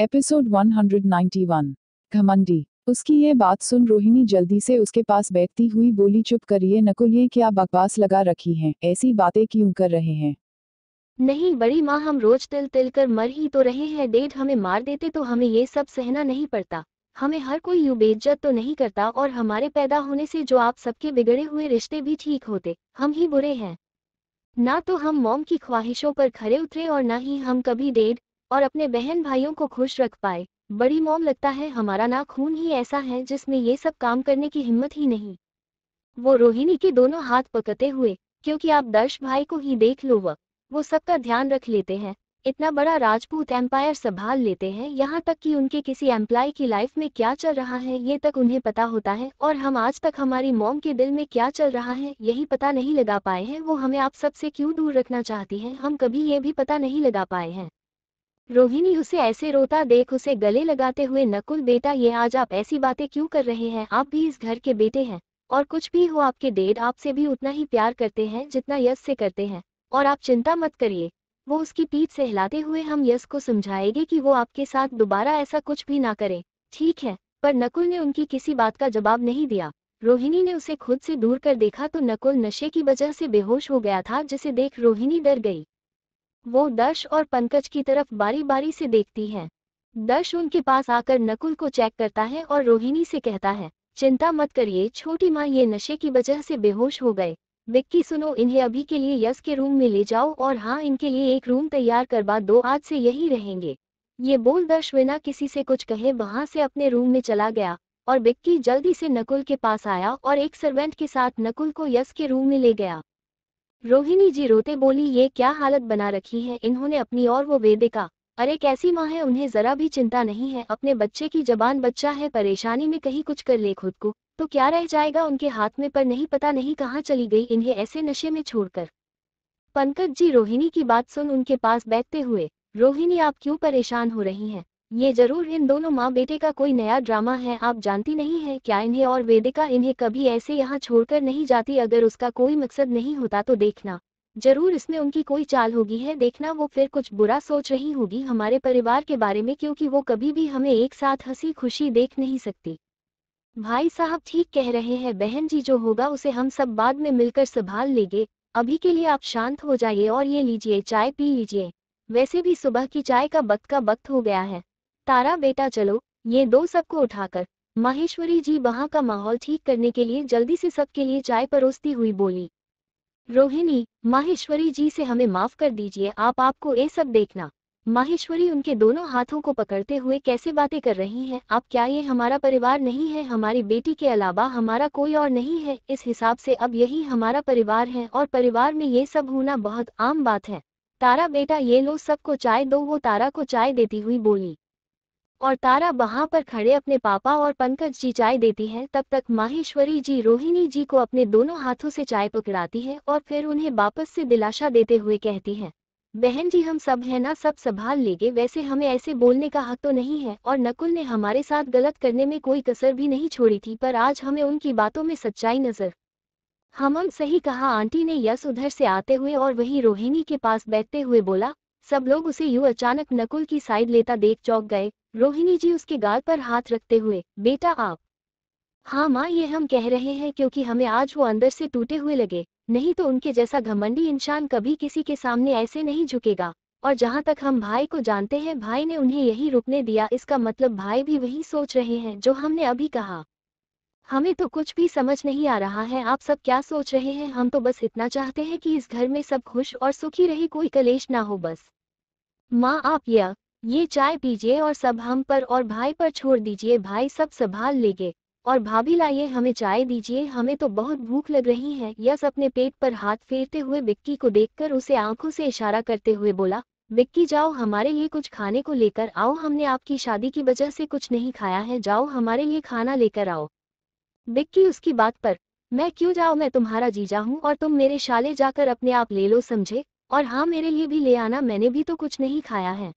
episode 191 घमंडी उसकी ये बात सुन रोहिणी जल्दी से उसके पास बैठती हुई बोली चुप करिए नकुल ये क्या बकवास लगा रखी हैं ऐसी बातें क्यों कर रहे हैं नहीं बड़ी माँ हम रोज तिल तिल कर मर ही तो रहे हैं डेढ़ हमें मार देते तो हमें ये सब सहना नहीं पड़ता हमें हर कोई यू बेइज्जत तो नहीं करता और हमारे पैदा होने से जो आप सबके बिगड़े हुए रिश्ते भी ठीक होते हम ही बुरे हैं ना तो हम मोम की ख्वाहिशों पर खरे उतरे और ना ही हम कभी डेढ़ और अपने बहन भाइयों को खुश रख पाए बड़ी मोम लगता है हमारा ना खून ही ऐसा है जिसमें ये सब काम करने की हिम्मत ही नहीं वो रोहिणी के दोनों हाथ पकते हुए क्योंकि आप दर्श भाई को ही देख लो वह वो सबका ध्यान रख लेते हैं इतना बड़ा राजपूत एम्पायर संभाल लेते हैं यहाँ तक कि उनके किसी एम्प्लॉय की लाइफ में क्या चल रहा है ये तक उन्हें पता होता है और हम आज तक हमारी मोम के दिल में क्या चल रहा है यही पता नहीं लगा पाए हैं वो हमें आप सबसे क्यों दूर रखना चाहती है हम कभी ये भी पता नहीं लगा पाए हैं रोहिणी उसे ऐसे रोता देख उसे गले लगाते हुए नकुल बेटा ये आज आप ऐसी बातें क्यों कर रहे हैं आप भी इस घर के बेटे हैं और कुछ भी हो आपके डेड आपसे भी उतना ही प्यार करते हैं जितना यश से करते हैं और आप चिंता मत करिए वो उसकी पीठ से हिलाते हुए हम यश को समझाएंगे कि वो आपके साथ दोबारा ऐसा कुछ भी ना करे ठीक है पर नकुल ने उनकी किसी बात का जवाब नहीं दिया रोहिणी ने उसे खुद से दूर कर देखा तो नकुल नशे की वजह से बेहोश हो गया था जिसे देख रोहिणी डर गई वो दर्श और पंकज की तरफ बारी बारी से देखती है दर्श उनके पास आकर नकुल को चेक करता है और रोहिणी से कहता है चिंता मत करिए छोटी माँ ये नशे की वजह से बेहोश हो गए विक्की सुनो इन्हें अभी के लिए यस के रूम में ले जाओ और हाँ इनके लिए एक रूम तैयार करवा दो आज से यही रहेंगे ये बोल दर्श बिना किसी से कुछ कहे वहां से अपने रूम में चला गया और विक्की जल्दी से नकुल के पास आया और एक सर्वेंट के साथ नकुल को यस के रूम में ले गया रोहिणी जी रोते बोली ये क्या हालत बना रखी है इन्होंने अपनी और वो वेदिका अरे कैसी माँ है उन्हें जरा भी चिंता नहीं है अपने बच्चे की जबान बच्चा है परेशानी में कहीं कुछ कर ले खुद को तो क्या रह जाएगा उनके हाथ में पर नहीं पता नहीं कहाँ चली गई इन्हें ऐसे नशे में छोड़कर पंकज जी रोहिणी की बात सुन उनके पास बैठते हुए रोहिणी आप क्यों परेशान हो रही हैं ये जरूर इन दोनों माँ बेटे का कोई नया ड्रामा है आप जानती नहीं है क्या इन्हें और वेदिका इन्हें कभी ऐसे यहाँ छोड़कर नहीं जाती अगर उसका कोई मकसद नहीं होता तो देखना जरूर इसमें उनकी कोई चाल होगी है देखना वो फिर कुछ बुरा सोच रही होगी हमारे परिवार के बारे में क्योंकि वो कभी भी हमें एक साथ हंसी खुशी देख नहीं सकती भाई साहब ठीक कह रहे हैं बहन जी जो होगा उसे हम सब बाद में मिलकर संभाल लेंगे अभी के लिए आप शांत हो जाइए और ये लीजिए चाय पी लीजिए वैसे भी सुबह की चाय का वक्त का वक्त हो गया है तारा बेटा चलो ये दो सबको उठाकर माहेश्वरी जी वहां का माहौल ठीक करने के लिए जल्दी से सबके लिए चाय परोसती हुई बोली रोहिणी माहेश्वरी जी से हमें माफ कर दीजिए आप आपको ये सब देखना माहेश्वरी उनके दोनों हाथों को पकड़ते हुए कैसे बातें कर रही हैं आप क्या ये हमारा परिवार नहीं है हमारी बेटी के अलावा हमारा कोई और नहीं है इस हिसाब से अब यही हमारा परिवार है और परिवार में ये सब होना बहुत आम बात है तारा बेटा ये लो सबको चाय दो वो तारा को चाय देती हुई बोली और तारा वहां पर खड़े अपने पापा और पंकज जी चाय देती हैं तब तक माहेश्वरी जी रोहिणी जी को अपने दोनों हाथों से चाय पकड़ाती है और फिर उन्हें वापस से दिलासा देते हुए कहती हैं बहन जी हम सब है ना सब संभाल लेंगे वैसे हमें ऐसे बोलने का हक तो नहीं है और नकुल ने हमारे साथ गलत करने में कोई कसर भी नहीं छोड़ी थी पर आज हमें उनकी बातों में सच्चाई नजर हमम सही कहा आंटी ने यस उधर से आते हुए और वही रोहिणी के पास बैठते हुए बोला सब लोग उसे यूं अचानक नकुल की साइड लेता देख चौक गए रोहिणी जी उसके गाल पर हाथ रखते हुए बेटा आप हाँ माँ ये हम कह रहे हैं क्योंकि हमें आज वो अंदर से टूटे हुए लगे नहीं तो उनके जैसा घमंडी इंसान कभी किसी के सामने ऐसे नहीं झुकेगा और जहाँ तक हम भाई को जानते हैं भाई ने उन्हें यही रुकने दिया इसका मतलब भाई भी वही सोच रहे हैं जो हमने अभी कहा हमें तो कुछ भी समझ नहीं आ रहा है आप सब क्या सोच रहे हैं हम तो बस इतना चाहते हैं कि इस घर में सब खुश और सुखी रहे कोई कलेश ना हो बस माँ आप यह ये चाय पीजिए और सब हम पर और भाई पर छोड़ दीजिए भाई सब संभाल लेंगे और भाभी लाइए हमें चाय दीजिए हमें तो बहुत भूख लग रही है यस अपने पेट पर हाथ फेरते हुए विक्की को देखकर उसे आंखों से इशारा करते हुए बोला विक्की जाओ हमारे लिए कुछ खाने को लेकर आओ हमने आपकी शादी की वजह से कुछ नहीं खाया है जाओ हमारे लिए खाना लेकर आओ विक्की उसकी बात पर मैं क्यों जाओ मैं तुम्हारा जीजा हूँ और तुम मेरे शाले जाकर अपने आप ले लो समझे और हाँ मेरे लिए भी ले आना मैंने भी तो कुछ नहीं खाया है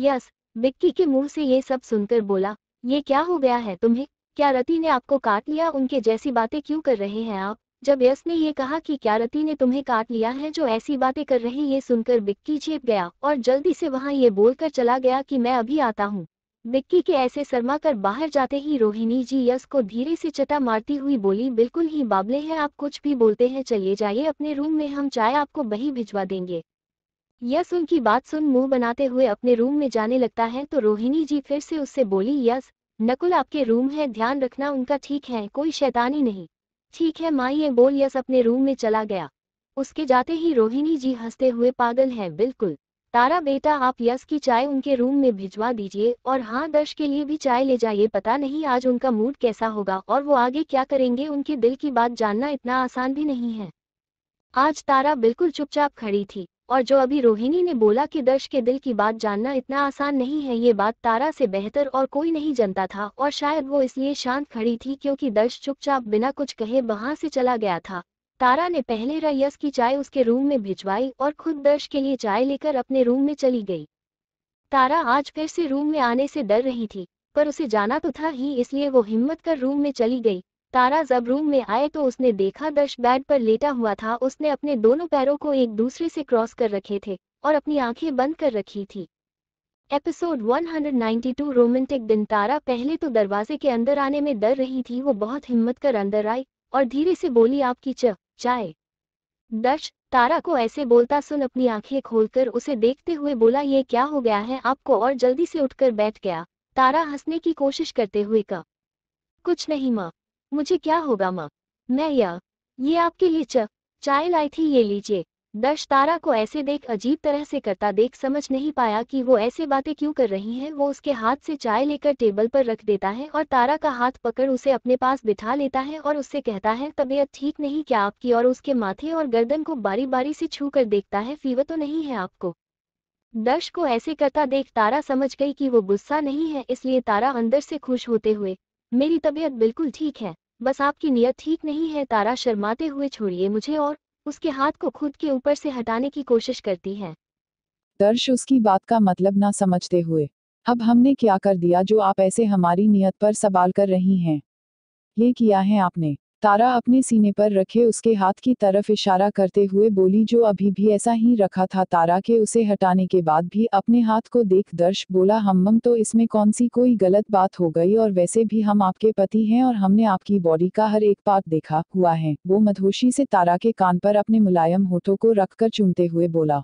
यस विक्की के मुंह से ये सब सुनकर बोला ये क्या हो गया है तुम्हें क्या रति ने आपको काट लिया उनके जैसी बातें क्यों कर रहे हैं आप जब यस ने ये कहा कि क्या रति ने तुम्हें काट लिया है जो ऐसी बातें कर रहे ये सुनकर बिक्की छेप गया और जल्दी से वहाँ ये बोलकर चला गया कि मैं अभी आता हूँ बिक्की के ऐसे शर्मा कर बाहर जाते ही रोहिणी जी यस को धीरे से चटा मारती हुई बोली बिल्कुल ही बाबले हैं आप कुछ भी बोलते हैं चलिए जाइए अपने रूम में हम चाय आपको बही भिजवा देंगे यस उनकी बात सुन मुंह बनाते हुए अपने रूम में जाने लगता है तो रोहिणी जी फिर से उससे बोली यस नकुल आपके रूम है ध्यान रखना उनका ठीक है कोई शैतानी नहीं ठीक है माँ ये बोल यस अपने रूम में चला गया उसके जाते ही रोहिणी जी हंसते हुए पागल हैं बिल्कुल तारा बेटा आप यस की चाय उनके रूम में भिजवा दीजिए और हाँ दर्श के लिए भी चाय ले जाइए पता नहीं आज उनका मूड कैसा होगा और वो आगे क्या करेंगे उनके दिल की बात जानना इतना आसान भी नहीं है आज तारा बिल्कुल चुपचाप खड़ी थी और जो अभी रोहिणी ने बोला कि दर्श के दिल की बात जानना इतना आसान नहीं है ये बात तारा से बेहतर और कोई नहीं जानता था और शायद वो इसलिए शांत खड़ी थी क्योंकि दर्श चुपचाप बिना कुछ कहे वहां से चला गया था तारा ने पहले रयस की चाय उसके रूम में भिजवाई और खुद दर्श के लिए चाय लेकर अपने रूम में चली गई तारा आज फिर से रूम में आने से डर रही थी पर उसे जाना तो था ही इसलिए वो हिम्मत कर रूम में चली गई तारा जब रूम में आए तो उसने देखा दर्श बेड पर लेटा हुआ था उसने अपने दोनों पैरों को एक दूसरे से क्रॉस कर रखे थे और अपनी आंखें बंद कर रखी थी एपिसोड 192 रोमांटिक दिन तारा पहले तो दरवाजे के अंदर आने में डर रही थी वो बहुत हिम्मत कर अंदर आई और धीरे से बोली आपकी च चाय दर्श तारा को ऐसे बोलता सुन अपनी आंखें खोलकर उसे देखते हुए बोला ये क्या हो गया है आपको और जल्दी से उठकर बैठ गया तारा हंसने की कोशिश करते हुए कहा कुछ नहीं माँ मुझे क्या होगा माँ मैं यह ये आपके लिए च चाय लाई थी ये लीजिए दर्श तारा को ऐसे देख अजीब तरह से करता देख समझ नहीं पाया कि वो ऐसे बातें क्यों कर रही हैं वो उसके हाथ से चाय लेकर टेबल पर रख देता है और तारा का हाथ पकड़ उसे अपने पास बिठा लेता है और उससे कहता है तबीयत ठीक नहीं क्या आपकी और उसके माथे और गर्दन को बारी बारी से छू कर देखता है फीवर तो नहीं है आपको दर्श को ऐसे करता देख तारा समझ गई कि वो गुस्सा नहीं है इसलिए तारा अंदर से खुश होते हुए मेरी तबीयत बिल्कुल ठीक है बस आपकी नीयत ठीक नहीं है तारा शर्माते हुए छोड़िए मुझे और उसके हाथ को खुद के ऊपर से हटाने की कोशिश करती है दर्श उसकी बात का मतलब ना समझते हुए अब हमने क्या कर दिया जो आप ऐसे हमारी नीयत पर सवाल कर रही हैं ये किया है आपने तारा अपने सीने पर रखे उसके हाथ की तरफ इशारा करते हुए बोली जो अभी भी ऐसा ही रखा था तारा के उसे हटाने के बाद भी अपने हाथ को देख दर्श बोला हम्म तो इसमें कौन सी कोई गलत बात हो गई और वैसे भी हम आपके पति हैं और हमने आपकी बॉडी का हर एक पार्ट देखा हुआ है वो मधोशी से तारा के कान पर अपने मुलायम होठों को रख कर चूमते हुए बोला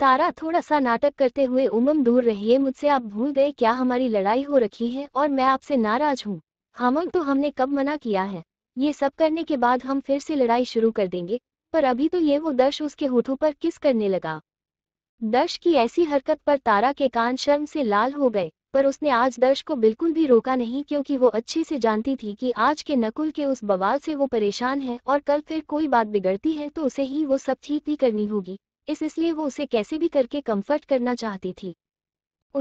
तारा थोड़ा सा नाटक करते हुए उमम दूर रहिए मुझसे आप भूल गए क्या हमारी लड़ाई हो रखी है और मैं आपसे नाराज हूँ हमंग तो हमने कब मना किया है ये सब करने के बाद हम फिर से लड़ाई शुरू कर देंगे पर अभी तो ये वो दश उसके होठों पर किस करने लगा दश की ऐसी हरकत पर तारा के कान शर्म से लाल हो गए पर उसने आज दर्श को बिल्कुल भी रोका नहीं क्योंकि वो अच्छे से जानती थी कि आज के नकुल के उस बवाल से वो परेशान है और कल फिर कोई बात बिगड़ती है तो उसे ही वो सब ठीक भी करनी होगी इस इसलिए वो उसे कैसे भी करके कंफर्ट करना चाहती थी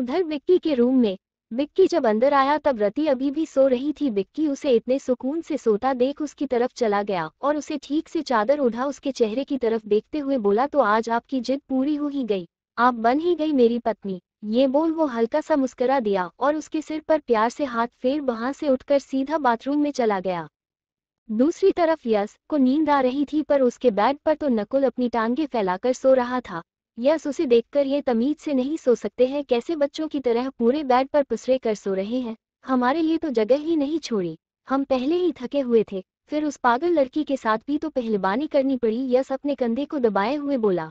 उधर विक्की के रूम में बिक्की जब अंदर आया तब रति अभी भी सो रही थी बिक्की उसे इतने सुकून से सोता देख उसकी तरफ चला गया और उसे ठीक से चादर उठा उसके चेहरे की तरफ देखते हुए बोला तो आज आपकी जिद पूरी हो ही गई आप बन ही गई मेरी पत्नी ये बोल वो हल्का सा मुस्कुरा दिया और उसके सिर पर प्यार से हाथ फेर वहां से उठकर सीधा बाथरूम में चला गया दूसरी तरफ यस को नींद आ रही थी पर उसके बेड पर तो नकुल अपनी टांगे फैलाकर सो रहा था यस उसे देखकर ये तमीज से नहीं सो सकते हैं कैसे बच्चों की तरह पूरे बेड पर पसरे कर सो रहे हैं हमारे लिए तो जगह ही नहीं छोड़ी हम पहले ही थके हुए थे फिर उस पागल लड़की के साथ भी तो पहलबानी करनी पड़ी यस अपने कंधे को दबाए हुए बोला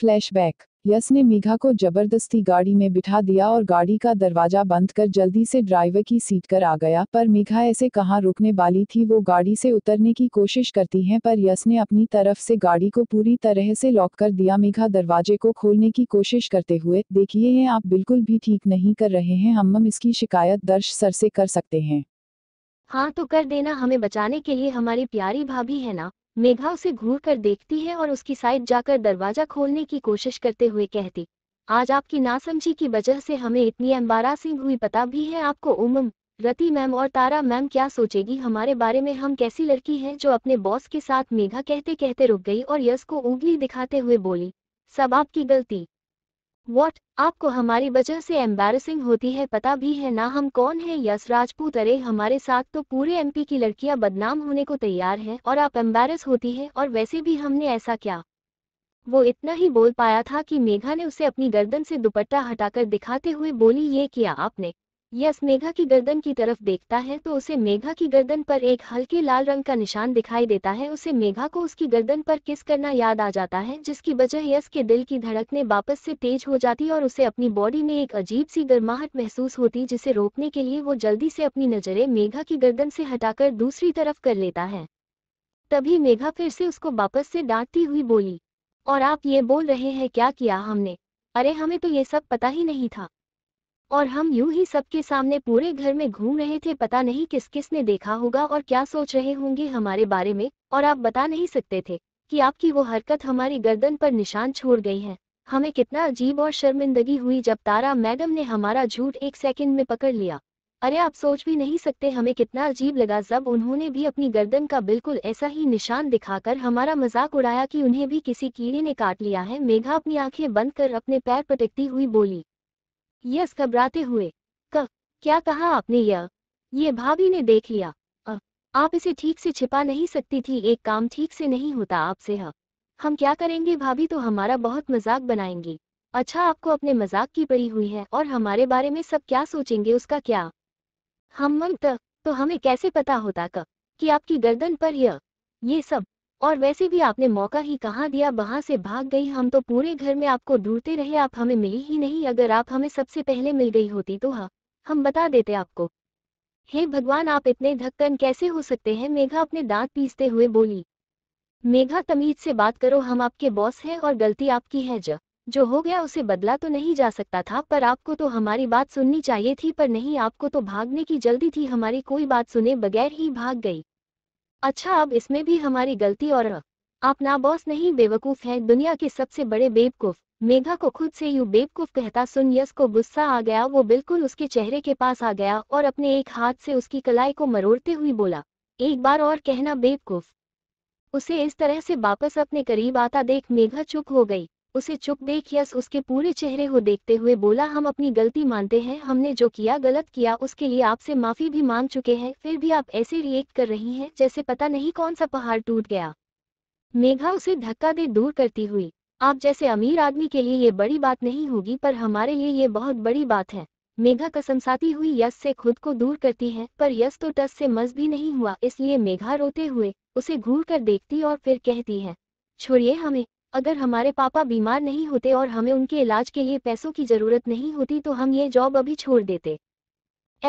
फ्लैशबैक यस ने मीघा को जबरदस्ती गाड़ी में बिठा दिया और गाड़ी का दरवाजा बंद कर जल्दी से ड्राइवर की सीट कर आ गया पर मीघा ऐसे कहाँ रुकने वाली थी वो गाड़ी से उतरने की कोशिश करती है पर यस ने अपनी तरफ से गाड़ी को पूरी तरह से लॉक कर दिया मीघा दरवाजे को खोलने की कोशिश करते हुए देखिए ये आप बिल्कुल भी ठीक नहीं कर रहे हैं हम हम्म, इसकी शिकायत दर्श सर से कर सकते हैं हाँ तो कर देना हमें बचाने के लिए हमारी प्यारी भाभी है ना मेघा उसे घूर कर देखती है और उसकी साइड जाकर दरवाजा खोलने की कोशिश करते हुए कहती आज आपकी नासमझी की वजह से हमें इतनी एम्बारासिंग हुई पता भी है आपको उमम रति मैम और तारा मैम क्या सोचेगी हमारे बारे में हम कैसी लड़की है जो अपने बॉस के साथ मेघा कहते कहते रुक गई और यश को उंगली दिखाते हुए बोली सब आपकी गलती वॉट आपको हमारी वजह से एम्बेसिंग होती है पता भी है ना हम कौन है यस राजपूत अरे हमारे साथ तो पूरे एमपी की लड़कियां बदनाम होने को तैयार हैं और आप एम्बेरस होती है और वैसे भी हमने ऐसा क्या वो इतना ही बोल पाया था कि मेघा ने उसे अपनी गर्दन से दुपट्टा हटाकर दिखाते हुए बोली ये किया आपने यस मेघा की गर्दन की तरफ देखता है तो उसे मेघा की गर्दन पर एक हल्के लाल रंग का निशान दिखाई देता है उसे मेघा को उसकी गर्दन पर किस करना याद आ जाता है जिसकी वजह यस के दिल की धड़कने वापस से तेज हो जाती और उसे अपनी बॉडी में एक अजीब सी गर्माहट महसूस होती जिसे रोकने के लिए वो जल्दी से अपनी नजरे मेघा की गर्दन से हटाकर दूसरी तरफ कर लेता है तभी मेघा फिर से उसको वापस से डांटती हुई बोली और आप ये बोल रहे हैं क्या किया हमने अरे हमें तो ये सब पता ही नहीं था और हम यूं ही सबके सामने पूरे घर में घूम रहे थे पता नहीं किस किस ने देखा होगा और क्या सोच रहे होंगे हमारे बारे में और आप बता नहीं सकते थे कि आपकी वो हरकत हमारी गर्दन पर निशान छोड़ गई है हमें कितना अजीब और शर्मिंदगी हुई जब तारा मैडम ने हमारा झूठ एक सेकंड में पकड़ लिया अरे आप सोच भी नहीं सकते हमें कितना अजीब लगा जब उन्होंने भी अपनी गर्दन का बिल्कुल ऐसा ही निशान दिखाकर हमारा मजाक उड़ाया कि उन्हें भी किसी कीड़े ने काट लिया है मेघा अपनी आंखें बंद कर अपने पैर पटकती हुई बोली यस घबराते हुए क क्या कहा आपने यह ये भाभी ने देख लिया अ आप इसे ठीक से छिपा नहीं सकती थी एक काम ठीक से नहीं होता आपसे ह हम क्या करेंगे भाभी तो हमारा बहुत मजाक बनाएंगी अच्छा आपको अपने मजाक की पड़ी हुई है और हमारे बारे में सब क्या सोचेंगे उसका क्या हम मन तो हमें कैसे पता होता क कि आपकी गर्दन पर यह ये सब और वैसे भी आपने मौका ही कहा दिया वहाँ से भाग गई हम तो पूरे घर में आपको ढूंढते रहे आप हमें मिली ही नहीं अगर आप हमें सबसे पहले मिल गई होती तो हाँ हम बता देते आपको हे भगवान आप इतने धक्कन कैसे हो सकते हैं मेघा अपने दांत पीसते हुए बोली मेघा तमीज से बात करो हम आपके बॉस हैं और गलती आपकी है जो, जो हो गया उसे बदला तो नहीं जा सकता था पर आपको तो हमारी बात सुननी चाहिए थी पर नहीं आपको तो भागने की जल्दी थी हमारी कोई बात सुने बगैर ही भाग गई अच्छा अब इसमें भी हमारी गलती और आप ना बॉस नहीं बेवकूफ़ हैं दुनिया के सबसे बड़े बेवकूफ़ मेघा को खुद से यू बेवकूफ़ कहता सुन यस को गुस्सा आ गया वो बिल्कुल उसके चेहरे के पास आ गया और अपने एक हाथ से उसकी कलाई को मरोड़ते हुए बोला एक बार और कहना बेवकूफ़ उसे इस तरह से वापस अपने करीब आता देख मेघा चुप हो गई उसे चुप देख यस उसके पूरे चेहरे को देखते हुए बोला हम अपनी गलती मानते हैं हमने जो किया गलत किया उसके लिए आपसे माफ़ी भी मांग चुके हैं फिर भी आप ऐसे रिएक्ट कर रही हैं जैसे पता नहीं कौन सा पहाड़ टूट गया मेघा उसे धक्का दे दूर करती हुई आप जैसे अमीर आदमी के लिए ये बड़ी बात नहीं होगी पर हमारे लिए ये बहुत बड़ी बात है मेघा कसमसाती हुई यश से खुद को दूर करती है पर यस तो टस से मस भी नहीं हुआ इसलिए मेघा रोते हुए उसे घूर कर देखती और फिर कहती है छोड़िए हमें अगर हमारे पापा बीमार नहीं होते और हमें उनके इलाज के लिए पैसों की जरूरत नहीं होती तो हम ये जॉब अभी छोड़ देते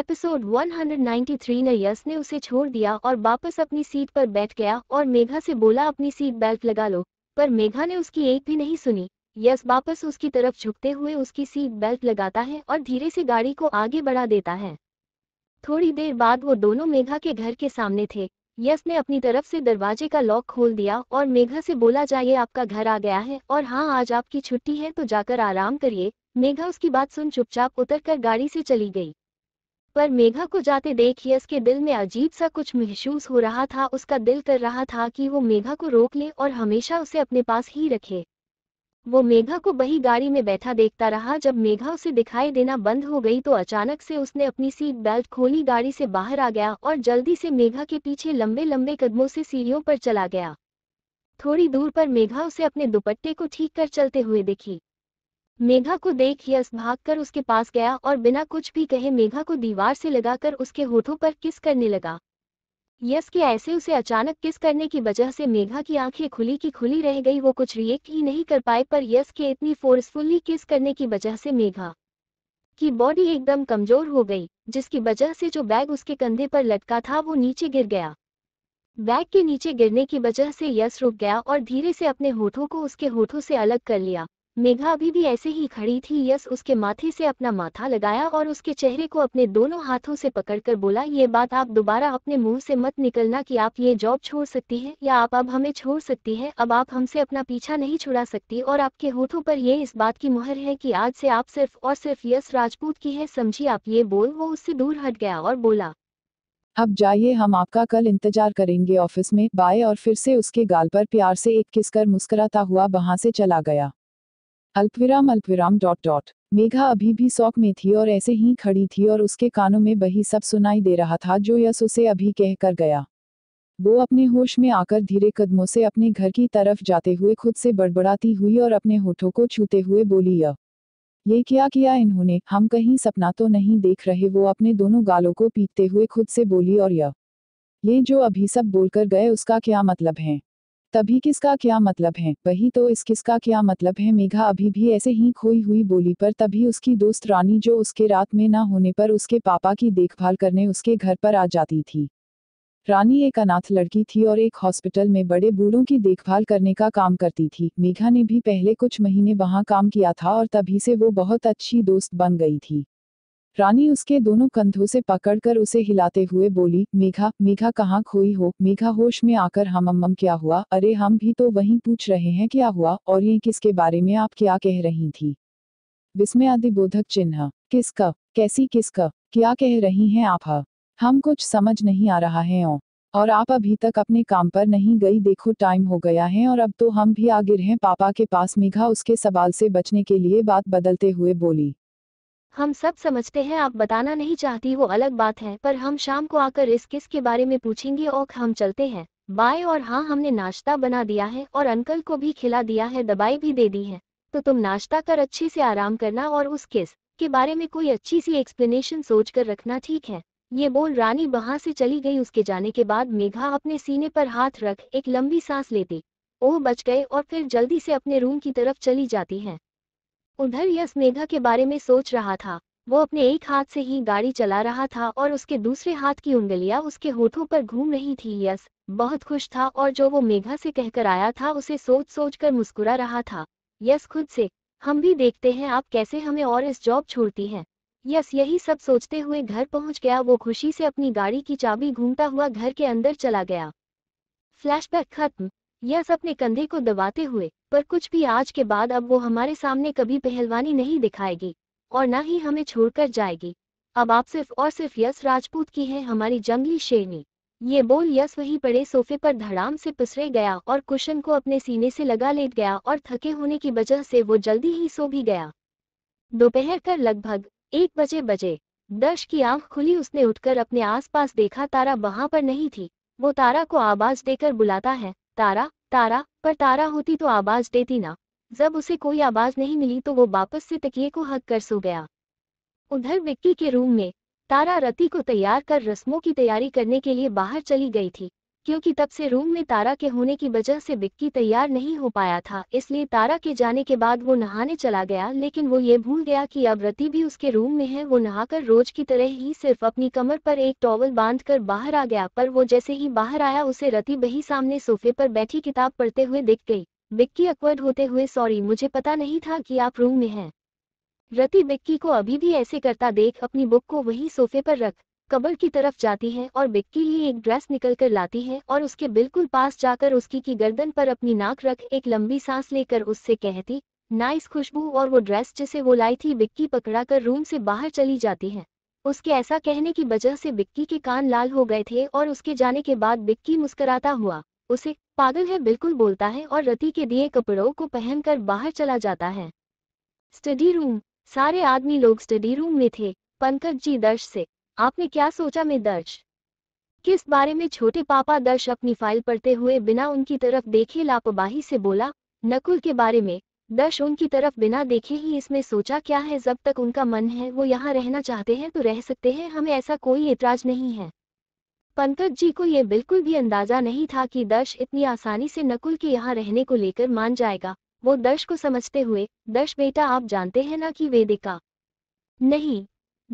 एपिसोड 193 ने यस ने उसे छोड़ दिया और वापस अपनी सीट पर बैठ गया और मेघा से बोला अपनी सीट बेल्ट लगा लो पर मेघा ने उसकी एक भी नहीं सुनी यस वापस उसकी तरफ झुकते हुए उसकी सीट बेल्ट लगाता है और धीरे से गाड़ी को आगे बढ़ा देता है थोड़ी देर बाद वो दोनों मेघा के घर के सामने थे यस ने अपनी तरफ से दरवाजे का लॉक खोल दिया और मेघा से बोला जाइए आपका घर आ गया है और हाँ आज आपकी छुट्टी है तो जाकर आराम करिए मेघा उसकी बात सुन चुपचाप उतरकर गाड़ी से चली गई पर मेघा को जाते देख यस के दिल में अजीब सा कुछ महसूस हो रहा था उसका दिल कर रहा था कि वो मेघा को रोक ले और हमेशा उसे अपने पास ही रखे वो मेघा को बही गाड़ी में बैठा देखता रहा जब मेघा उसे दिखाई देना बंद हो गई तो अचानक से उसने अपनी सीट बेल्ट खोली गाड़ी से बाहर आ गया और जल्दी से मेघा के पीछे लंबे लंबे कदमों से सीढ़ियों पर चला गया थोड़ी दूर पर मेघा उसे अपने दुपट्टे को ठीक कर चलते हुए दिखी मेघा को देख यस भाग कर उसके पास गया और बिना कुछ भी कहे मेघा को दीवार से लगाकर उसके होठों पर किस करने लगा यस के ऐसे उसे अचानक किस करने की वजह से मेघा की आंखें खुली की खुली रह गई वो कुछ रिएक्ट ही नहीं कर पाए पर यस के इतनी फोर्सफुली किस करने की वजह से मेघा की बॉडी एकदम कमजोर हो गई जिसकी वजह से जो बैग उसके कंधे पर लटका था वो नीचे गिर गया बैग के नीचे गिरने की वजह से यस रुक गया और धीरे से अपने होठों को उसके होठों से अलग कर लिया मेघा अभी भी ऐसे ही खड़ी थी यस उसके माथे से अपना माथा लगाया और उसके चेहरे को अपने दोनों हाथों से पकड़कर बोला ये बात आप दोबारा अपने मुंह से मत निकलना कि आप ये जॉब छोड़ सकती है या आप अब हमें छोड़ सकती है अब आप हमसे अपना पीछा नहीं छुड़ा सकती और आपके होठों पर ये इस बात की मुहर है की आज से आप सिर्फ और सिर्फ यस राजपूत की है समझी आप ये बोल वो उससे दूर हट गया और बोला अब जाइए हम आपका कल इंतजार करेंगे ऑफिस में बाय और फिर से उसके गाल पर प्यार से एक किस कर मुस्कुराता हुआ वहां से चला गया अल्पविराम अल्पविराम डॉट डॉट मेघा अभी भी शौक में थी और ऐसे ही खड़ी थी और उसके कानों में वही सब सुनाई दे रहा था जो यस उसे अभी कह कर गया वो अपने होश में आकर धीरे कदमों से अपने घर की तरफ जाते हुए खुद से बड़बड़ाती हुई और अपने होठों को छूते हुए बोली यह ये क्या किया इन्होंने हम कहीं सपना तो नहीं देख रहे वो अपने दोनों गालों को पीटते हुए खुद से बोली और यह ये जो अभी सब बोलकर गए उसका क्या मतलब है तभी किसका क्या मतलब है वही तो इस किसका क्या मतलब है मेघा अभी भी ऐसे ही खोई हुई बोली पर तभी उसकी दोस्त रानी जो उसके रात में ना होने पर उसके पापा की देखभाल करने उसके घर पर आ जाती थी रानी एक अनाथ लड़की थी और एक हॉस्पिटल में बड़े बूढ़ों की देखभाल करने का काम करती थी मेघा ने भी पहले कुछ महीने वहाँ काम किया था और तभी से वो बहुत अच्छी दोस्त बन गई थी रानी उसके दोनों कंधों से पकड़कर उसे हिलाते हुए बोली मेघा मेघा कहाँ खोई हो मेघा होश में आकर हम अम्मम क्या हुआ अरे हम भी तो वहीं पूछ रहे हैं क्या हुआ और ये किसके बारे में आप क्या कह रही थी विस्मय आदि बोधक चिन्ह किसका कैसी किसका क्या कह रही हैं आप हम कुछ समझ नहीं आ रहा है ओ और आप अभी तक अपने काम पर नहीं गई देखो टाइम हो गया है और अब तो हम भी आगे हैं पापा के पास मेघा उसके सवाल से बचने के लिए बात बदलते हुए बोली हम सब समझते हैं आप बताना नहीं चाहती वो अलग बात है पर हम शाम को आकर इस किस के बारे में पूछेंगे और हम चलते हैं बाय और हाँ हमने नाश्ता बना दिया है और अंकल को भी खिला दिया है दवाई भी दे दी है तो तुम नाश्ता कर अच्छे से आराम करना और उस किस के बारे में कोई अच्छी सी एक्सप्लेनेशन सोच कर रखना ठीक है ये बोल रानी वहां से चली गई उसके जाने के बाद मेघा अपने सीने पर हाथ रख एक लंबी सांस लेती ओह बच गए और फिर जल्दी से अपने रूम की तरफ चली जाती है उधर यश मेघा के बारे में सोच रहा था वो अपने एक हाथ से ही गाड़ी चला रहा था और उसके दूसरे हाथ की उंगलियां उसके होठों पर घूम रही थी यस बहुत खुश था और जो वो मेघा से कहकर आया था उसे सोच सोच कर मुस्कुरा रहा था यस खुद से हम भी देखते हैं आप कैसे हमें और इस जॉब छोड़ती हैं यस यही सब सोचते हुए घर पहुंच गया वो खुशी से अपनी गाड़ी की चाबी घूमता हुआ घर के अंदर चला गया फ्लैशबैक खत्म यस अपने कंधे को दबाते हुए पर कुछ भी आज के बाद अब वो हमारे सामने कभी पहलवानी नहीं दिखाएगी और न ही हमें छोड़कर जाएगी अब आप सिर्फ और सिर्फ यस राजपूत की है हमारी जंगली शेरनी ये बोल यस वही पड़े सोफे पर धड़ाम से पिसरे गया और कुशन को अपने सीने से लगा लेट गया और थके होने की वजह से वो जल्दी ही सो भी गया दोपहर कर लगभग एक बजे बजे दर्श की आंख खुली उसने उठकर अपने आसपास देखा तारा वहां पर नहीं थी वो तारा को आवाज देकर बुलाता है तारा तारा पर तारा होती तो आवाज देती ना जब उसे कोई आवाज नहीं मिली तो वो वापस से तकिए को हक कर सो गया उधर विक्की के रूम में तारा रति को तैयार कर रस्मों की तैयारी करने के लिए बाहर चली गई थी क्योंकि तब से रूम में तारा के होने की वजह से बिक्की तैयार नहीं हो पाया था इसलिए तारा के जाने के बाद वो नहाने चला गया लेकिन वो ये भूल गया कि अब रति भी उसके रूम में है वो नहाकर रोज की तरह ही सिर्फ अपनी कमर पर एक टॉवल बांधकर बाहर आ गया पर वो जैसे ही बाहर आया उसे रति बही सामने सोफे पर बैठी किताब पढ़ते हुए दिख गई बिक्की अकवर्ड होते हुए सॉरी मुझे पता नहीं था कि आप रूम में हैं रति बिक्की को अभी भी ऐसे करता देख अपनी बुक को वही सोफे पर रख कबर की तरफ जाती है और बिक्की लिए एक ड्रेस निकल कर लाती है और उसके बिल्कुल पास जाकर उसकी की गर्दन पर अपनी नाक रख एक लंबी सांस लेकर उससे कहती नाइस खुशबू और वो ड्रेस जिसे वो लाई थी बिक्की पकड़ा कर रूम से बाहर चली जाती है उसके ऐसा कहने की वजह से बिक्की के कान लाल हो गए थे और उसके जाने के बाद बिक्की मुस्कराता हुआ उसे पागल है बिल्कुल बोलता है और रति के दिए कपड़ों को पहनकर बाहर चला जाता है स्टडी रूम सारे आदमी लोग स्टडी रूम में थे पंकज जी दर्श से आपने क्या सोचा मैं दर्श किस बारे में छोटे पापा दर्श अपनी फाइल पढ़ते हुए बिना उनकी तरफ देखे लापरवाही से बोला नकुल के बारे में दर्श उनकी तरफ बिना देखे ही इसमें सोचा क्या है जब तक उनका मन है वो यहाँ रहना चाहते हैं तो रह सकते हैं हमें ऐसा कोई ऐतराज नहीं है पंकज जी को ये बिल्कुल भी अंदाजा नहीं था कि दर्श इतनी आसानी से नकुल के यहाँ रहने को लेकर मान जाएगा वो दर्श को समझते हुए दर्श बेटा आप जानते हैं ना कि वेदिका नहीं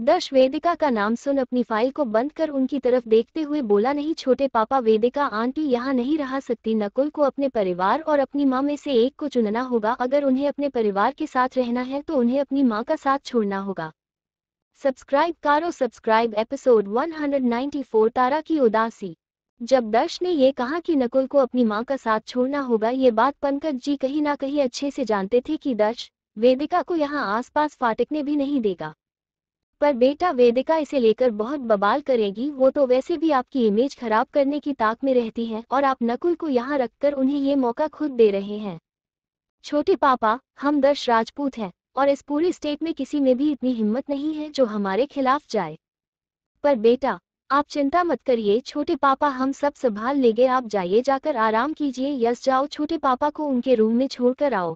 दश वेदिका का नाम सुन अपनी फाइल को बंद कर उनकी तरफ देखते हुए बोला नहीं छोटे पापा वेदिका आंटी यहाँ नहीं रहा सकती नकुल को अपने परिवार और अपनी माँ में से एक को चुनना होगा अगर उन्हें अपने परिवार के साथ रहना है तो उन्हें अपनी माँ का साथ छोड़ना होगा सब्सक्राइब कारो सब्सक्राइब एपिसोड 194 तारा की उदासी जब दर्श ने ये कहा कि नकुल को अपनी माँ का साथ छोड़ना होगा ये बात पंकज जी कहीं ना कहीं अच्छे से जानते थे कि दर्श वेदिका को यहाँ आसपास फाटकने भी नहीं देगा पर बेटा वेदिका इसे लेकर बहुत बबाल करेगी वो तो वैसे भी आपकी इमेज खराब करने की ताक में रहती है और आप नकुल को यहाँ रखकर उन्हें ये मौका खुद दे रहे हैं छोटे पापा हम दर्श राजपूत हैं और इस पूरे स्टेट में किसी में भी इतनी हिम्मत नहीं है जो हमारे खिलाफ जाए पर बेटा आप चिंता मत करिए छोटे पापा हम सब संभाल लेंगे आप जाइए जाकर आराम कीजिए यस जाओ छोटे पापा को उनके रूम में छोड़कर आओ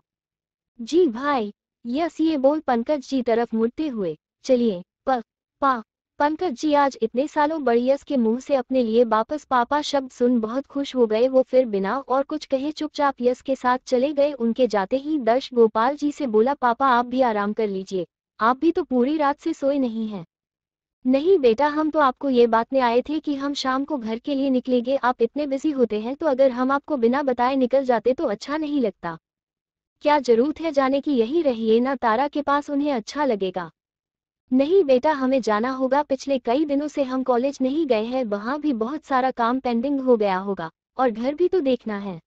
जी भाई यस ये बोल पंकज जी तरफ मुड़ते हुए चलिए पा पंकज जी आज इतने सालों बड़ियस के मुंह से अपने लिए वापस पापा शब्द सुन बहुत खुश हो गए वो फिर बिना और कुछ कहे चुपचाप यस के साथ चले गए उनके जाते ही दर्श गोपाल जी से बोला पापा आप भी आराम कर लीजिए आप भी तो पूरी रात से सोए नहीं हैं नहीं बेटा हम तो आपको ये बातने आए थे कि हम शाम को घर के लिए निकलेंगे आप इतने बिजी होते हैं तो अगर हम आपको बिना बताए निकल जाते तो अच्छा नहीं लगता क्या जरूरत है जाने की यही रहिए ना तारा के पास उन्हें अच्छा लगेगा नहीं बेटा हमें जाना होगा पिछले कई दिनों से हम कॉलेज नहीं गए हैं वहाँ भी बहुत सारा काम पेंडिंग हो गया होगा और घर भी तो देखना है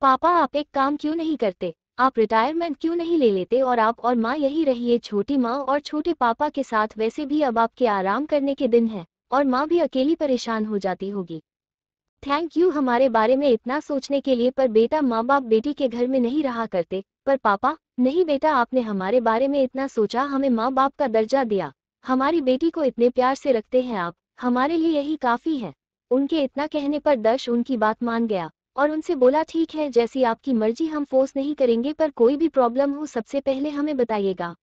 पापा आप एक काम क्यों नहीं करते आप रिटायरमेंट क्यों नहीं ले लेते और आप और माँ यही रहिए छोटी माँ और छोटे पापा के साथ वैसे भी अब आपके आराम करने के दिन है और माँ भी अकेली परेशान हो जाती होगी थैंक यू हमारे बारे में इतना सोचने के लिए पर बेटा माँ बाप बेटी के घर में नहीं रहा करते पर पापा नहीं बेटा आपने हमारे बारे में इतना सोचा हमें माँ बाप का दर्जा दिया हमारी बेटी को इतने प्यार से रखते हैं आप हमारे लिए यही काफ़ी है उनके इतना कहने पर दर्श उनकी बात मान गया और उनसे बोला ठीक है जैसी आपकी मर्जी हम फोर्स नहीं करेंगे पर कोई भी प्रॉब्लम हो सबसे पहले हमें बताइएगा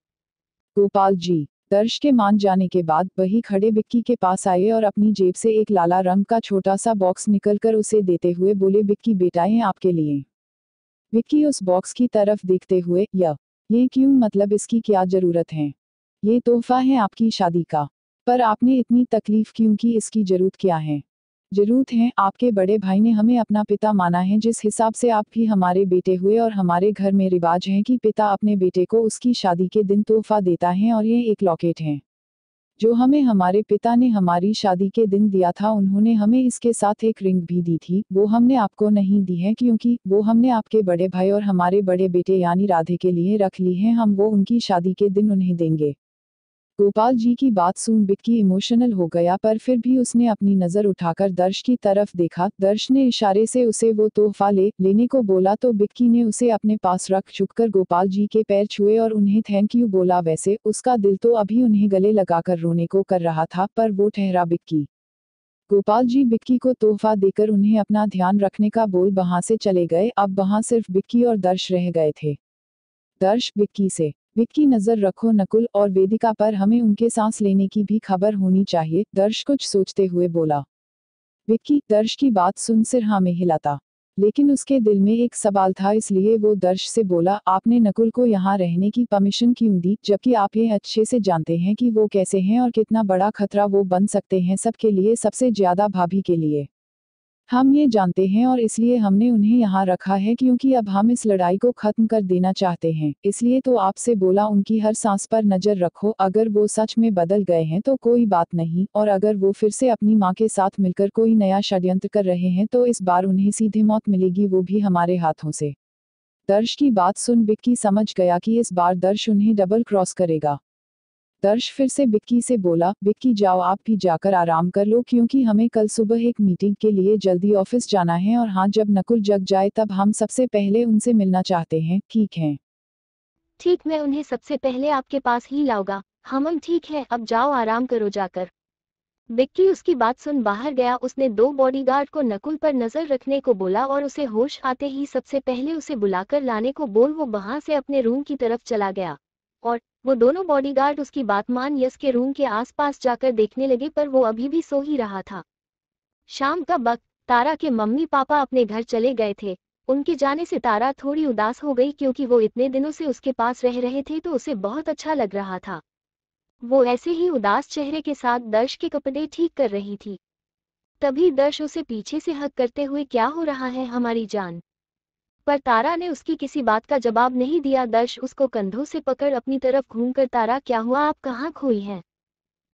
गोपाल जी दर्श के मान जाने के बाद वही खड़े बिक्की के पास आए और अपनी जेब से एक लाला रंग का छोटा सा बॉक्स निकलकर उसे देते हुए बोले बिक्की बेटा आपके लिए विक्की उस बॉक्स की तरफ देखते हुए या ये क्यों मतलब इसकी क्या जरूरत है ये तोहफा है आपकी शादी का पर आपने इतनी तकलीफ क्यों की इसकी जरूरत क्या है जरूरत है आपके बड़े भाई ने हमें अपना पिता माना है जिस हिसाब से आप भी हमारे बेटे हुए और हमारे घर में रिवाज है कि पिता अपने बेटे को उसकी शादी के दिन तोहफा देता है और ये एक लॉकेट है जो हमें हमारे पिता ने हमारी शादी के दिन दिया था उन्होंने हमें इसके साथ एक रिंग भी दी थी वो हमने आपको नहीं दी है क्योंकि वो हमने आपके बड़े भाई और हमारे बड़े बेटे यानी राधे के लिए रख ली है हम वो उनकी शादी के दिन उन्हें देंगे गोपाल जी की बात सुन बिक्की इमोशनल हो गया पर फिर भी उसने अपनी नजर उठाकर दर्श की तरफ देखा दर्श ने इशारे से उसे वो तोहफा ले लेने को बोला तो बिक्की ने उसे अपने पास रख कर गोपाल जी के पैर छुए और उन्हें थैंक यू बोला वैसे उसका दिल तो अभी उन्हें गले लगाकर रोने को कर रहा था पर वो ठहरा बिक्की गोपाल जी बिक्की को तोहफा देकर उन्हें अपना ध्यान रखने का बोल वहां से चले गए अब वहां सिर्फ बिक्की और दर्श रह गए थे दर्श बिक्की से विक की नजर रखो नकुल और वेदिका पर हमें उनके सांस लेने की भी खबर होनी चाहिए दर्श कुछ सोचते हुए बोला विक्की दर्श की बात सुन सिर हाँ में हिलाता लेकिन उसके दिल में एक सवाल था इसलिए वो दर्श से बोला आपने नकुल को यहाँ रहने की परमिशन क्यों दी जबकि आप ये अच्छे से जानते हैं कि वो कैसे हैं और कितना बड़ा खतरा वो बन सकते हैं सबके लिए सबसे ज्यादा भाभी के लिए हम ये जानते हैं और इसलिए हमने उन्हें यहाँ रखा है क्योंकि अब हम इस लड़ाई को खत्म कर देना चाहते हैं इसलिए तो आपसे बोला उनकी हर सांस पर नजर रखो अगर वो सच में बदल गए हैं तो कोई बात नहीं और अगर वो फिर से अपनी माँ के साथ मिलकर कोई नया षड्यंत्र कर रहे हैं तो इस बार उन्हें सीधे मौत मिलेगी वो भी हमारे हाथों से दर्श की बात सुन बिक्की समझ गया कि इस बार दर्श उन्हें डबल क्रॉस करेगा दर्श फिर से बिक्की से बोला बिक्की जाओ आप भी जाकर आराम कर लो क्योंकि हमें कल सुबह एक मीटिंग के लिए जल्दी ऑफिस जाना है और हाँ जब नकुल जग जाए तब हम सबसे पहले उनसे मिलना चाहते हैं ठीक है ठीक मैं उन्हें सबसे पहले आपके पास ही लाऊंगा हम ठीक है अब जाओ आराम करो जाकर बिक्की उसकी बात सुन बाहर गया उसने दो बॉडीगार्ड को नकुल पर नजर रखने को बोला और उसे होश आते ही सबसे पहले उसे बुलाकर लाने को बोल वो वहां से अपने रूम की तरफ चला गया और वो दोनों बॉडीगार्ड उसकी बात मान यस के रूम के आसपास जाकर देखने लगे पर वो अभी भी सो ही रहा था शाम का वक्त तारा के मम्मी पापा अपने घर चले गए थे उनके जाने से तारा थोड़ी उदास हो गई क्योंकि वो इतने दिनों से उसके पास रह रहे थे तो उसे बहुत अच्छा लग रहा था वो ऐसे ही उदास चेहरे के साथ दर्श के कपड़े ठीक कर रही थी तभी दर्श उसे पीछे से हक करते हुए क्या हो रहा है हमारी जान पर तारा ने उसकी किसी बात का जवाब नहीं दिया दर्श उसको कंधों से पकड़ अपनी तरफ घूमकर तारा क्या हुआ आप कहाँ खोई हैं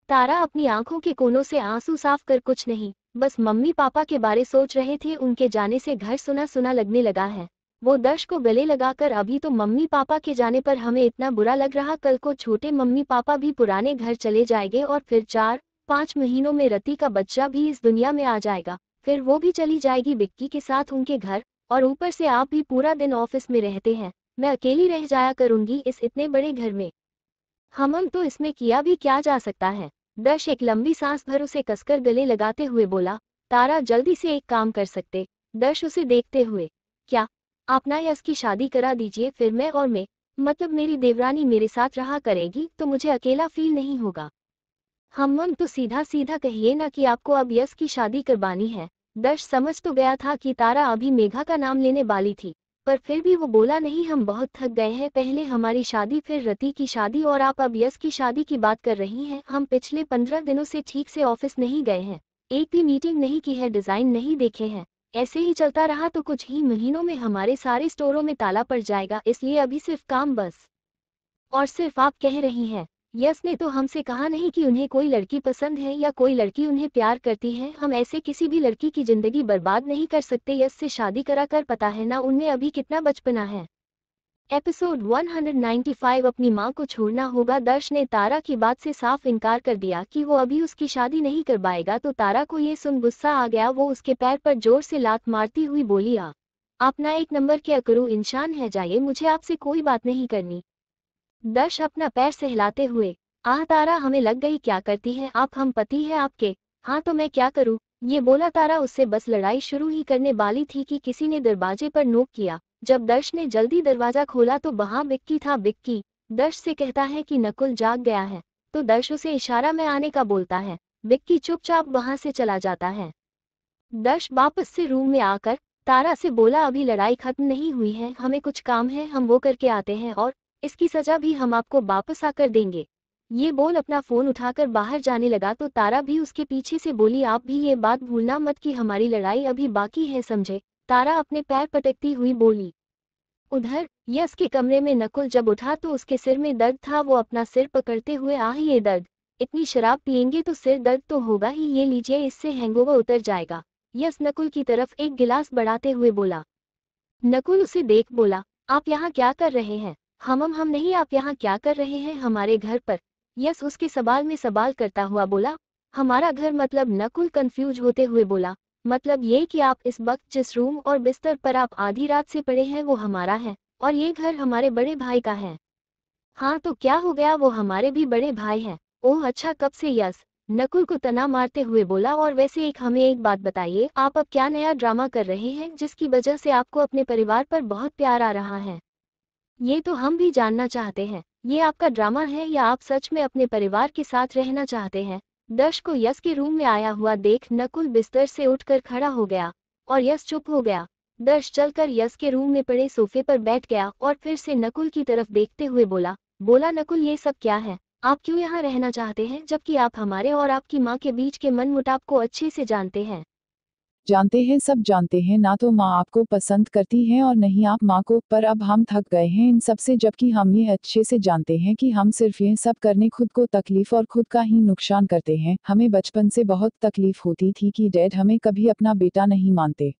तारा अपनी आंखों के कोनों से आंसू साफ कर कुछ नहीं बस मम्मी पापा के बारे सोच रहे थे उनके जाने से घर सुना सुना लगने लगा है वो दर्श को गले लगाकर अभी तो मम्मी पापा के जाने पर हमें इतना बुरा लग रहा कल को छोटे मम्मी पापा भी पुराने घर चले जाएंगे और फिर चार पाँच महीनों में रति का बच्चा भी इस दुनिया में आ जाएगा फिर वो भी चली जाएगी बिक्की के साथ उनके घर और ऊपर से आप भी पूरा दिन ऑफिस में रहते हैं मैं अकेली रह जाया करूंगी इस इतने बड़े घर में हमम तो इसमें किया भी क्या जा सकता है दर्श एक लंबी सांस भर उसे कसकर गले लगाते हुए बोला तारा जल्दी से एक काम कर सकते दर्श उसे देखते हुए क्या आप ना यस की शादी करा दीजिए फिर मैं और मैं मतलब मेरी देवरानी मेरे साथ रहा करेगी तो मुझे अकेला फील नहीं होगा हमम तो सीधा सीधा कहिए ना कि आपको अब यस की शादी करवानी है दर्श समझ तो गया था कि तारा अभी मेघा का नाम लेने वाली थी पर फिर भी वो बोला नहीं हम बहुत थक गए हैं पहले हमारी शादी फिर रति की शादी और आप अब यस की शादी की बात कर रही हैं हम पिछले पंद्रह दिनों से ठीक से ऑफिस नहीं गए हैं एक भी मीटिंग नहीं की है डिजाइन नहीं देखे हैं ऐसे ही चलता रहा तो कुछ ही महीनों में हमारे सारे स्टोरों में ताला पड़ जाएगा इसलिए अभी सिर्फ काम बस और सिर्फ आप कह रही हैं यस ने तो हमसे कहा नहीं कि उन्हें कोई लड़की पसंद है या कोई लड़की उन्हें प्यार करती है हम ऐसे किसी भी लड़की की जिंदगी बर्बाद नहीं कर सकते यस से शादी करा कर पता है ना उनमें अभी कितना बचपना है एपिसोड 195 अपनी माँ को छोड़ना होगा दर्श ने तारा की बात से साफ इनकार कर दिया कि वो अभी उसकी शादी नहीं कर पाएगा तो तारा को ये सुन गुस्सा आ गया वो उसके पैर पर जोर से लात मारती हुई बोली आ आप ना एक नंबर के अकरू इंसान है जाइए मुझे आपसे कोई बात नहीं करनी दर्श अपना पैर सहलाते हुए आह तारा हमें लग गई क्या करती है आप हम पति है आपके हाँ तो मैं क्या करूँ ये बोला तारा उससे बस लड़ाई शुरू ही करने वाली थी कि किसी ने दरवाजे पर नोक किया जब दर्श ने जल्दी दरवाजा खोला तो वहाँ बिक्की था बिक्की दर्श से कहता है कि नकुल जाग गया है तो दर्श उसे इशारा में आने का बोलता है बिक्की चुपचाप वहाँ से चला जाता है दर्श वापस से रूम में आकर तारा से बोला अभी लड़ाई खत्म नहीं हुई है हमें कुछ काम है हम वो करके आते हैं और इसकी सजा भी हम आपको वापस आकर देंगे ये बोल अपना फोन उठाकर बाहर जाने लगा तो तारा भी उसके पीछे से बोली आप भी ये बात भूलना मत कि हमारी लड़ाई अभी बाकी है समझे तारा अपने पैर पटकती हुई बोली उधर यस के कमरे में नकुल जब उठा तो उसके सिर में दर्द था वो अपना सिर पकड़ते हुए आ ये दर्द इतनी शराब पियेंगे तो सिर दर्द तो होगा ही ये लीजिए इससे हैंगओवर उतर जाएगा यस नकुल की तरफ एक गिलास बढ़ाते हुए बोला नकुल उसे देख बोला आप यहाँ क्या कर रहे हैं हम हम नहीं आप यहाँ क्या कर रहे हैं हमारे घर पर यस उसके सवाल में सवाल करता हुआ बोला हमारा घर मतलब नकुल कंफ्यूज होते हुए बोला मतलब ये कि आप इस वक्त जिस रूम और बिस्तर पर आप आधी रात से पड़े हैं वो हमारा है और ये घर हमारे बड़े भाई का है हाँ तो क्या हो गया वो हमारे भी बड़े भाई हैं ओह अच्छा कब से यस नकुल को तना मारते हुए बोला और वैसे एक हमें एक बात बताइए आप अब क्या नया ड्रामा कर रहे हैं जिसकी वजह से आपको अपने परिवार पर बहुत प्यार आ रहा है ये तो हम भी जानना चाहते हैं ये आपका ड्रामा है या आप सच में अपने परिवार के साथ रहना चाहते हैं दर्श को यश के रूम में आया हुआ देख नकुल बिस्तर से उठकर खड़ा हो गया और यश चुप हो गया दर्श चलकर यश के रूम में पड़े सोफे पर बैठ गया और फिर से नकुल की तरफ देखते हुए बोला बोला नकुल ये सब क्या है आप क्यों यहाँ रहना चाहते हैं जबकि आप हमारे और आपकी माँ के बीच के मन मुटाप को अच्छे से जानते हैं जानते हैं सब जानते हैं ना तो माँ आपको पसंद करती है और नहीं आप माँ को पर अब हम थक गए हैं इन सब से जबकि हम ये अच्छे से जानते हैं कि हम सिर्फ ये सब करने खुद को तकलीफ और खुद का ही नुकसान करते हैं हमें बचपन से बहुत तकलीफ होती थी कि डैड हमें कभी अपना बेटा नहीं मानते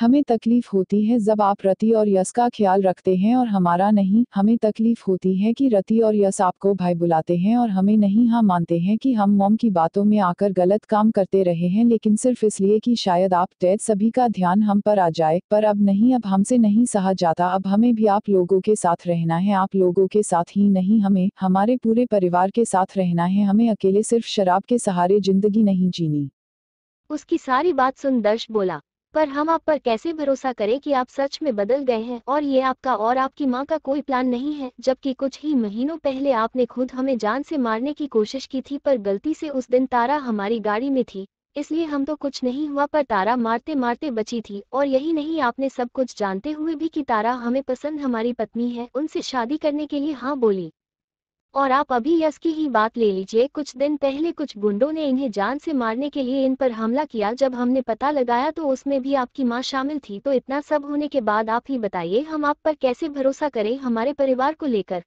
हमें तकलीफ होती है जब आप रति और यस का ख्याल रखते हैं और हमारा नहीं हमें तकलीफ होती है कि रति और यस आपको भाई बुलाते हैं और हमें नहीं हाँ मानते हैं कि हम मोम की बातों में आकर गलत काम करते रहे हैं लेकिन सिर्फ इसलिए कि शायद आप टैद सभी का ध्यान हम पर आ जाए पर अब नहीं अब हमसे नहीं सहा जाता अब हमें भी आप लोगों के साथ रहना है आप लोगों के साथ ही नहीं हमें हमारे पूरे परिवार के साथ रहना है हमें अकेले सिर्फ शराब के सहारे जिंदगी नहीं जीनी उसकी सारी बात सुन दर्श बोला पर हम आप पर कैसे भरोसा करें कि आप सच में बदल गए हैं और ये आपका और आपकी माँ का कोई प्लान नहीं है जबकि कुछ ही महीनों पहले आपने खुद हमें जान से मारने की कोशिश की थी पर गलती से उस दिन तारा हमारी गाड़ी में थी इसलिए हम तो कुछ नहीं हुआ पर तारा मारते मारते बची थी और यही नहीं आपने सब कुछ जानते हुए भी कि तारा हमें पसंद हमारी पत्नी है उनसे शादी करने के लिए हाँ बोली और आप अभी यश की ही बात ले लीजिए कुछ दिन पहले कुछ गुंडों ने इन्हें जान से मारने के लिए इन पर हमला किया जब हमने पता लगाया तो उसमें भी आपकी माँ शामिल थी तो इतना सब होने के बाद आप ही बताइए हम आप पर कैसे भरोसा करें हमारे परिवार को लेकर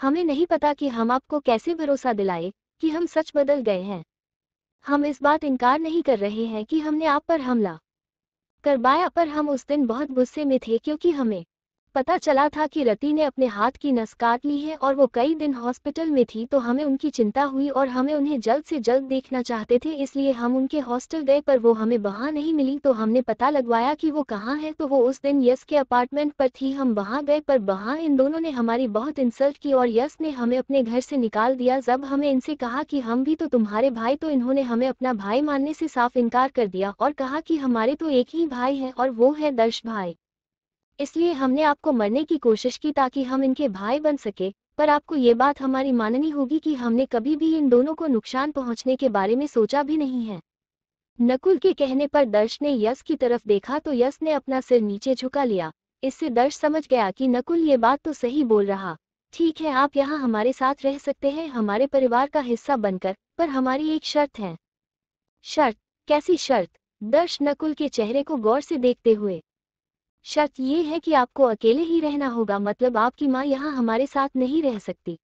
हमें नहीं पता कि हम आपको कैसे भरोसा दिलाए कि हम सच बदल गए हैं हम इस बात इनकार नहीं कर रहे हैं कि हमने आप पर हमला करवाया पर हम उस दिन बहुत गुस्से में थे क्योंकि हमें पता चला था कि रति ने अपने हाथ की नस काट ली है और वो कई दिन हॉस्पिटल में थी तो हमें उनकी चिंता हुई और हमें उन्हें जल्द से जल्द देखना चाहते थे इसलिए हम उनके हॉस्टल गए पर वो हमें वहाँ नहीं मिली तो हमने पता लगवाया कि वो कहाँ है तो वो उस दिन यस के अपार्टमेंट पर थी हम वहाँ गए पर वहाँ इन दोनों ने हमारी बहुत इंसल्ट की और यस ने हमें अपने घर से निकाल दिया जब हमें इनसे कहा कि हम भी तो तुम्हारे भाई तो इन्होंने हमें अपना भाई मानने से साफ इनकार कर दिया और कहा कि हमारे तो एक ही भाई है और वो है दर्श भाई इसलिए हमने आपको मरने की कोशिश की ताकि हम इनके भाई बन सके पर आपको ये बात हमारी माननी होगी कि हमने कभी भी इन दोनों को नुकसान पहुंचने के बारे में सोचा भी नहीं है नकुल के कहने पर दर्श ने यश की तरफ देखा तो यश ने अपना सिर नीचे झुका लिया इससे दर्श समझ गया कि नकुल ये बात तो सही बोल रहा ठीक है आप यहाँ हमारे साथ रह सकते हैं हमारे परिवार का हिस्सा बनकर पर हमारी एक शर्त है शर्त कैसी शर्त दर्श नकुल के चेहरे को गौर से देखते हुए शर्त ये है कि आपको अकेले ही रहना होगा मतलब आपकी माँ यहाँ हमारे साथ नहीं रह सकती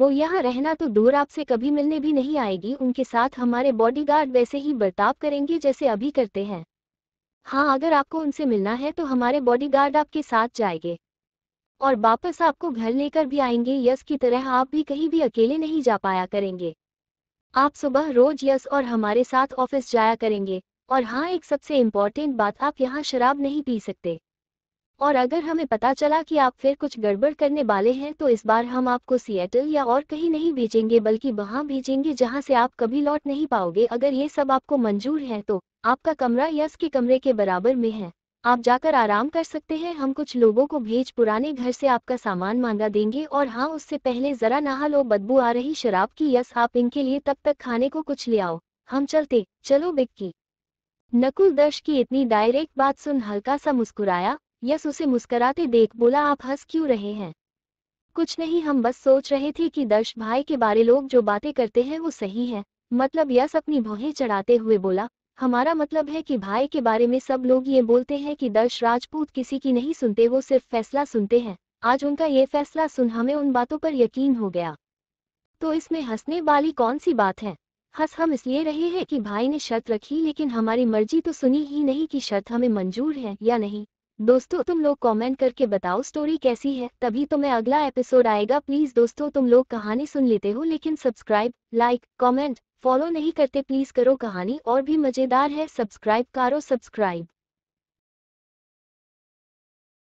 वो यहाँ रहना तो दूर आपसे कभी मिलने भी नहीं आएगी उनके साथ हमारे बॉडीगार्ड वैसे ही बर्ताव करेंगे जैसे अभी करते हैं हाँ अगर आपको उनसे मिलना है तो हमारे बॉडीगार्ड आपके साथ जाएंगे और वापस आपको घर लेकर भी आएंगे यस की तरह आप भी कहीं भी अकेले नहीं जा पाया करेंगे आप सुबह रोज यस और हमारे साथ ऑफिस जाया करेंगे और हाँ एक सबसे इम्पोर्टेंट बात आप यहाँ शराब नहीं पी सकते और अगर हमें पता चला कि आप फिर कुछ गड़बड़ करने वाले हैं तो इस बार हम आपको सिएटल या और कहीं नहीं भेजेंगे बल्कि वहाँ भेजेंगे जहाँ से आप कभी लौट नहीं पाओगे अगर ये सब आपको मंजूर है तो आपका कमरा यस के कमरे के बराबर में है आप जाकर आराम कर सकते हैं हम कुछ लोगों को भेज पुराने घर से आपका सामान मांगा देंगे और हाँ उससे पहले ज़रा नहा लो बदबू आ रही शराब की यस आप इनके लिए तब तक खाने को कुछ ले आओ हम चलते चलो बिक्की नकुल दर्श की इतनी डायरेक्ट बात सुन हल्का सा मुस्कुराया यस उसे मुस्कुराते देख बोला आप हंस क्यों रहे हैं कुछ नहीं हम बस सोच रहे थे कि दर्श भाई के बारे लोग जो बातें करते हैं वो सही है मतलब यस अपनी भौहें चढ़ाते हुए बोला हमारा मतलब है कि भाई के बारे में सब लोग ये बोलते हैं कि दर्श राजपूत किसी की नहीं सुनते वो सिर्फ फैसला सुनते हैं आज उनका ये फैसला सुन हमें उन बातों पर यकीन हो गया तो इसमें हंसने वाली कौन सी बात है हंस हम इसलिए रहे हैं कि भाई ने शर्त रखी लेकिन हमारी मर्जी तो सुनी ही नहीं कि शर्त हमें मंजूर है या नहीं दोस्तों तुम लोग कमेंट करके बताओ स्टोरी कैसी है तभी तो मैं अगला एपिसोड आएगा प्लीज दोस्तों तुम लोग कहानी सुन लेते हो लेकिन सब्सक्राइब लाइक कॉमेंट फॉलो नहीं करते प्लीज करो कहानी और भी मजेदार है सब्सक्राइब करो सब्सक्राइब